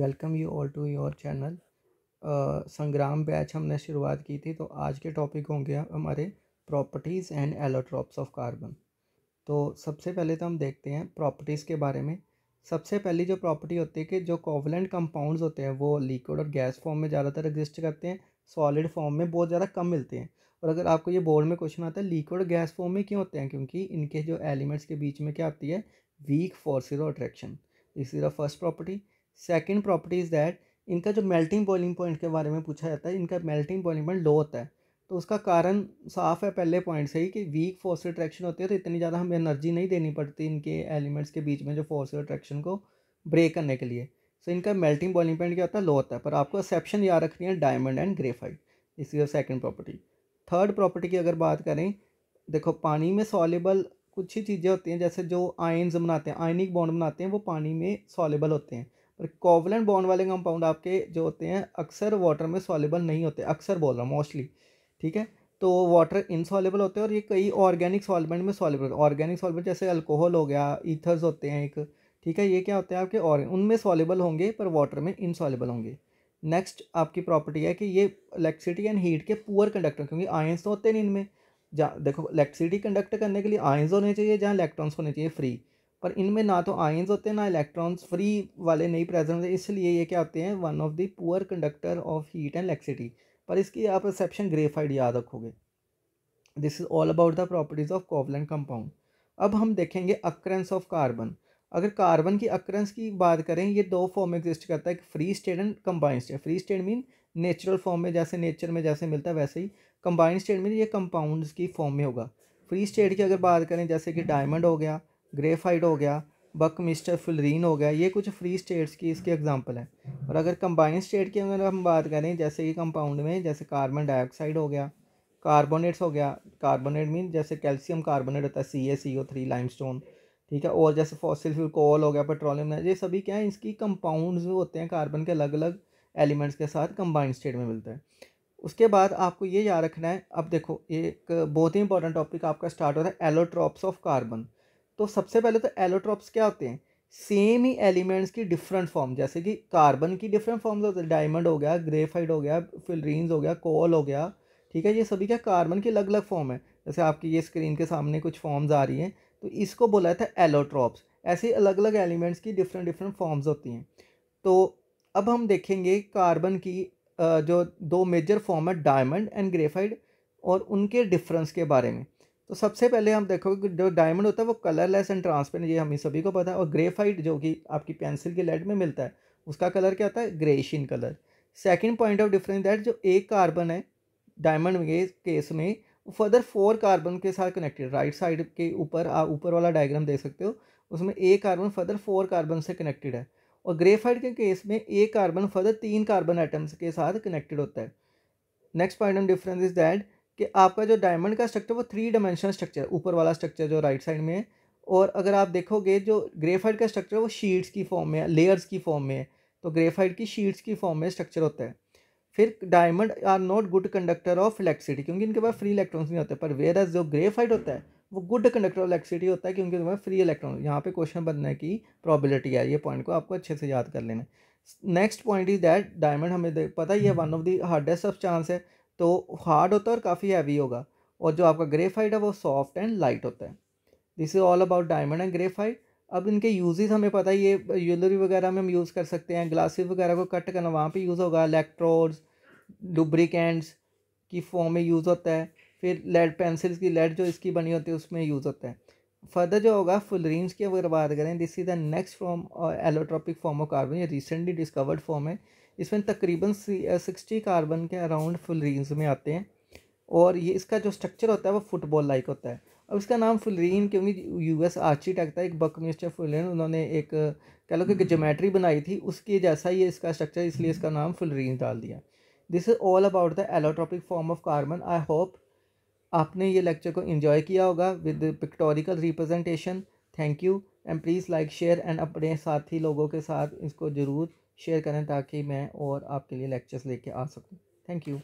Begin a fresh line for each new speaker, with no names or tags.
welcome you all to your channel Sangram batch हमने शुरुआत की थी तो आज के टॉपिक होंगे हमारे properties and allotropes of carbon तो सबसे पहले तो हम देखते हैं प्रॉपर्टीज़ के बारे में सबसे पहली जो प्रॉपर्टी होती है कि जो कोवलेंट कंपाउंड्स होते हैं वो लिक्विड और गैस फॉर्म में ज़्यादातर एग्जिस्ट करते हैं सॉलिड फॉर्म में बहुत ज़्यादा कम मिलते हैं और अगर आपको ये बोर्ड में क्वेश्चन आता है लिक्विड और गैस फॉर्म में क्यों होते हैं क्योंकि इनके जो एलिमेंट्स के बीच में क्या आती है वीक फोर्सेज और अट्रैक्शन इसी is first property second property is that इनका जो मेल्टिंग बॉइलिंग पॉइंट के बारे में पूछा जाता है इनका मेल्टिंग बॉइलिंग पॉइंट लो होता है तो उसका कारण साफ है पहले पॉइंट से ही कि वीक फोर्स अट्रैक्शन होती है तो इतनी ज़्यादा हमें एनर्जी नहीं देनी पड़ती इनके एलिमेंट्स के बीच में जो फोर्स अट्रैक्शन को ब्रेक करने के लिए सो so, इनका मेल्टिंग बॉइलिंग पॉइंट क्या होता है लो होता है पर आपको एक्सेप्शन याद रखनी है डायमंड एंड ग्रेफाइट इसकी सेकेंड प्रॉपर्टी थर्ड प्रॉपर्टी की अगर बात करें देखो पानी में सॉलेबल कुछ ही चीज़ें होती हैं जैसे जो आयन्स बनाते हैं आयनिक बॉन्ड बनाते हैं वो पानी में सॉलेबल होते हैं पर कोवलेंट बॉन्ड वाले कंपाउंड आपके जो होते हैं अक्सर वाटर में सॉलेबल नहीं होते अक्सर बोल रहा हूँ मोस्टली ठीक है तो वाटर इनसॉलेबल होते हैं और ये कई ऑर्गेनिक सॉल्वेंट में सॉलेबल होते हैं ऑर्गेनिक सॉल्वेंट जैसे अल्कोहल हो गया ईथर्स होते हैं एक ठीक है ये क्या होते हैं आपके और उनमें सॉलेबल होंगे पर वाटर में इनसॉलेबल होंगे नेक्स्ट आपकी प्रॉपर्टी है कि ये इलेक्ट्रिसिटी एंड हीट के पुअर कंडक्टर क्योंकि आयंस तो होते नहीं इनमें जहाँ देखो इलेक्ट्रिसिटी कंडक्ट करने के लिए आयंस होने चाहिए जहाँ इलेक्ट्रॉन्स होने चाहिए फ्री पर इनमें ना तो आयंस होते हैं ना इलेक्ट्रॉन्स फ्री वाले नहीं प्रेजेंट होते इसलिए ये क्या होते हैं one of the poor conductor of heat and electricity पर इसकी आप रिसेप्शन ग्रेफाइड याद रखोगे this is all about the properties of covalent compound अब हम देखेंगे अक्रेंस ऑफ कार्बन अगर कार्बन की अक्रेंस की बात करें ये दो फॉर्म में एग्जिस्ट करता है एक free state and combined state free state mean natural form में जैसे नेचर में जैसे मिलता है वैसे ही कंबाइंड स्टेट मीन ये कंपाउंड्स की फॉर्म में होगा फ्री स्टेट की अगर बात करें जैसे कि डायमंड हो गया ग्रेफाइड हो गया बक मिस्टर फुलरीन हो गया ये कुछ फ्री स्टेट्स की इसके एग्जांपल हैं और अगर कंबाइन स्टेट की अगर हम बात करें जैसे कि कंपाउंड में जैसे कार्बन डाइऑक्साइड हो गया कार्बोनेट्स हो गया कार्बोनेट मीन जैसे कैल्शियम कार्बोनेट होता है C A C O three lime stone ठीक है और जैसे फॉसिल फ्यूल कोल हो गया पेट्रोलियम ये सभी क्या है इसकी कंपाउंड्स होते हैं कार्बन के अलग अलग एलिमेंट्स के साथ कंबाइंड स्टेट में मिलता है उसके बाद आपको ये याद रखना है अब देखो ये एक बहुत ही इंपॉर्टेंट टॉपिक आपका स्टार्ट हो रहा है एलोट्रॉप्स ऑफ कार्बन तो सबसे पहले तो एलोट्रॉप्स क्या होते हैं सेम ही एलिमेंट्स की डिफरेंट फॉर्म जैसे कि कार्बन की डिफरेंट फॉर्म्स होते हैं डायमंड हो गया ग्रेफाइड हो गया फिलरीन्स हो गया कोल हो गया ठीक है ये सभी क्या कार्बन की अलग अलग फॉर्म है जैसे आपकी ये स्क्रीन के सामने कुछ फॉर्म्स आ रही हैं तो इसको बोला था एलोट्रॉप्स ऐसे अलग अलग एलिमेंट्स की डिफरेंट डिफरेंट फॉर्म्स होती हैं तो अब हम देखेंगे कार्बन की जो दो मेजर फॉर्म है डायमंड एंड ग्रेफाइड और उनके डिफरेंस के बारे में तो सबसे पहले हम देखोगे जो डायमंड होता है वो कलरलेस एंड ट्रांसपेरेंट ये हमें सभी को पता है और ग्रेफाइट जो कि आपकी पेंसिल की लेड में मिलता है उसका कलर क्या होता है greyish in colour second point of difference that जो एक कार्बन है डायमंड के केस में वो फर्दर फोर कार्बन के साथ कनेक्टेड राइट साइड के ऊपर आप ऊपर वाला डायग्राम देख सकते हो उसमें एक कार्बन फर्दर फोर कार्बन से कनेक्टेड है और ग्रेफाइट के केस में एक कार्बन फर्दर तीन कार्बन आइटम्स के साथ कनेक्टेड होता है next point of difference is that कि आपका जो डायमंड का स्ट्रक्चर वो थ्री डायमेंशनल स्ट्रक्चर ऊपर वाला स्ट्रक्चर जो राइट साइड में है और अगर आप देखोगे जो ग्रेफाइट का स्ट्रक्चर वो शीट्स की फॉर्म में है लेयर्स की फॉर्म में है तो ग्रेफाइट की शीट्स की फॉर्म में स्ट्रक्चर होता है फिर diamond are not good conductor of electricity क्योंकि इनके पास फ्री इलेक्ट्रॉन्स नहीं होते पर वेयर एज जो ग्रेफाइट होता है वो गुड कंडक्टर ऑफ इलेक्ट्रिसिटी होता है क्योंकि तुम्हें फ्री इलेक्ट्रॉन यहाँ पे क्वेश्चन बनने की प्रॉबिलिटी है ये पॉइंट को आपको अच्छे से याद कर लेना next point is that diamond हमें पता ही है one of the hardest of chance है तो हार्ड होता है और काफ़ी हैवी होगा और जो आपका ग्रेफाइट है वो सॉफ्ट एंड लाइट होता है this is all about diamond and graphite अब इनके यूजेस हमें पता है ये ज्वेलरी वगैरह में हम यूज़ कर सकते हैं ग्लासेस वगैरह को कट करना वहाँ पे यूज़ होगा इलेक्ट्रोड्स लुब्रिकेंट्स की फॉर्म में यूज़ होता है फिर लेड पेंसिल्स की लेड जो इसकी बनी होती है उसमें यूज़ होता है फर्दर जो होगा फुलरीन्स की अगर बात करें this is the next form allotropic form of carbon ये रिसेंटली डिस्कवर्ड फॉर्म है इसमें तकरीबन सिक्सटी कार्बन uh, के अराउंड फुलरीन्स में आते हैं और ये इसका जो स्ट्रक्चर होता है वो फुटबॉल लाइक होता है अब इसका नाम फुलरीन क्योंकि यू एस आर्चिटेक्ट था एक बक मिस्टर फुलरीन उन्होंने एक कह लो कि जोमेट्री बनाई थी उसके जैसा ही इसका स्ट्रक्चर इसलिए इसका नाम फुलरीन डाल दिया this is all about the allotropic form of carbon I hope आपने ये लेक्चर को इन्जॉय किया होगा with pictorial representation thank you and please like share and अपने साथी लोगों के साथ इसको ज़रूर शेयर करें ताकि मैं और आपके लिए लेक्चर्स लेके आ सकूँ थैंक यू